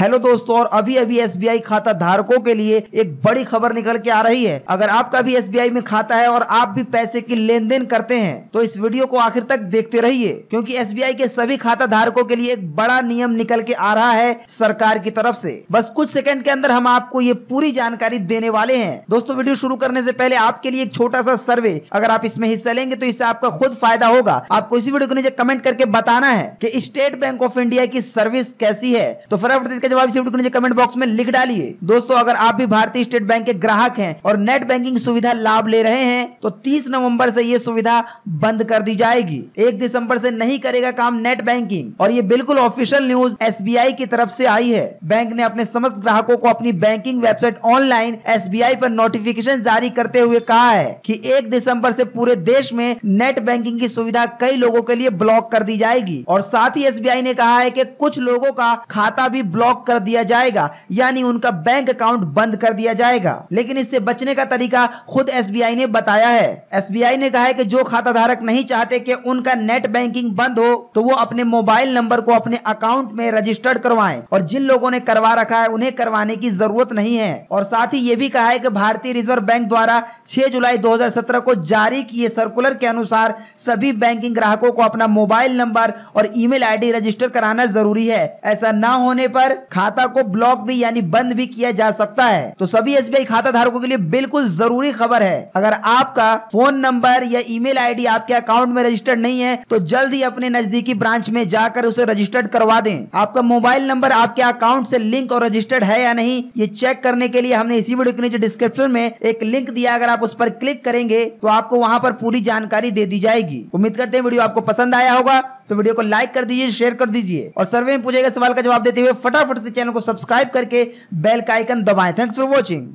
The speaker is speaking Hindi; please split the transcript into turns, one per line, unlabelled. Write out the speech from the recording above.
हेलो दोस्तों और अभी अभी एस खाता धारकों के लिए एक बड़ी खबर निकल के आ रही है अगर आपका भी एस में खाता है और आप भी पैसे की लेन देन करते हैं तो इस वीडियो को आखिर तक देखते रहिए क्योंकि एस के सभी खाता धारकों के लिए एक बड़ा नियम निकल के आ रहा है सरकार की तरफ से बस कुछ सेकंड के अंदर हम आपको ये पूरी जानकारी देने वाले हैं दोस्तों वीडियो शुरू करने से पहले आपके लिए एक छोटा सा सर्वे अगर आप इसमें हिस्सा लेंगे तो इससे आपका खुद फायदा होगा आपको इसी वीडियो को नीचे कमेंट करके बताना है की स्टेट बैंक ऑफ इंडिया की सर्विस कैसी है तो फटाफट का जवाब इसी वीडियो कमेंट बॉक्स में लिख डालिए दोस्तों अगर आप भी भारतीय स्टेट बैंक के ग्राहक हैं और नेट बैंकिंग सुविधा लाभ ले रहे हैं तो 30 नवंबर से ये सुविधा बंद कर दी जाएगी एक दिसंबर से नहीं करेगा काम नेट बैंकिंग और ये बिल्कुल ऑफिशियल न्यूज एस की तरफ ऐसी आई है बैंक ने अपने समस्त ग्राहकों को अपनी banking website online S B notification जारी करते हुए कहा है की एक दिसम्बर ऐसी पूरे देश में नेट बैंकिंग की सुविधा कई लोगों के लिए ब्लॉक कर दी जाएगी और साथ ही एस ने कहा है की कुछ लोगों का खाता भी ब्लॉक ब्लॉक कर दिया जाएगा यानी उनका बैंक अकाउंट बंद कर दिया जाएगा लेकिन इससे बचने का तरीका खुद एस ने बताया है एस ने कहा है की जो खाता धारक नहीं चाहते की उनका नेट बैंकिंग बंद हो तो वो अपने मोबाइल नंबर को अपने अकाउंट में रजिस्टर्ड करवाए और जिन लोगों ने करवा रखा है उन्हें करवाने की जरूरत नहीं है और साथ ही ये भी कहा है कि भारतीय रिजर्व बैंक द्वारा 6 जुलाई 2017 को जारी किए सर्कुलर के अनुसार सभी बैंकिंग ग्राहकों को अपना मोबाइल नंबर और ईमेल आईडी रजिस्टर कराना जरूरी है ऐसा ना होने पर खाता को ब्लॉक भी यानी बंद भी किया जा सकता है तो सभी एस खाता धारकों के लिए बिल्कुल जरूरी खबर है अगर आपका फोन नंबर या ईमेल आईडी आपके अकाउंट में रजिस्टर्ड नहीं है तो जल्द ही अपने नजदीकी ब्रांच में जाकर उसे रजिस्टर्ड करवा दें आपका मोबाइल नंबर आपके अकाउंट से लिंक और रजिस्टर्ड है या नहीं ये चेक करने के लिए हमने इसी वीडियो के नीचे डिस्क्रिप्शन में एक लिंक दिया अगर आप उस पर क्लिक करेंगे तो आपको वहाँ पर पूरी जानकारी दे दी जाएगी उम्मीद करते हैं वीडियो आपको पसंद आया होगा तो वीडियो को लाइक कर दीजिए शेयर कर दीजिए और सर्वे में पूछे गए सवाल का जवाब देते हुए फटाफट से चैनल को सब्सक्राइब करके बेल का आइकन दबाएं थैंक्स फॉर वॉचिंग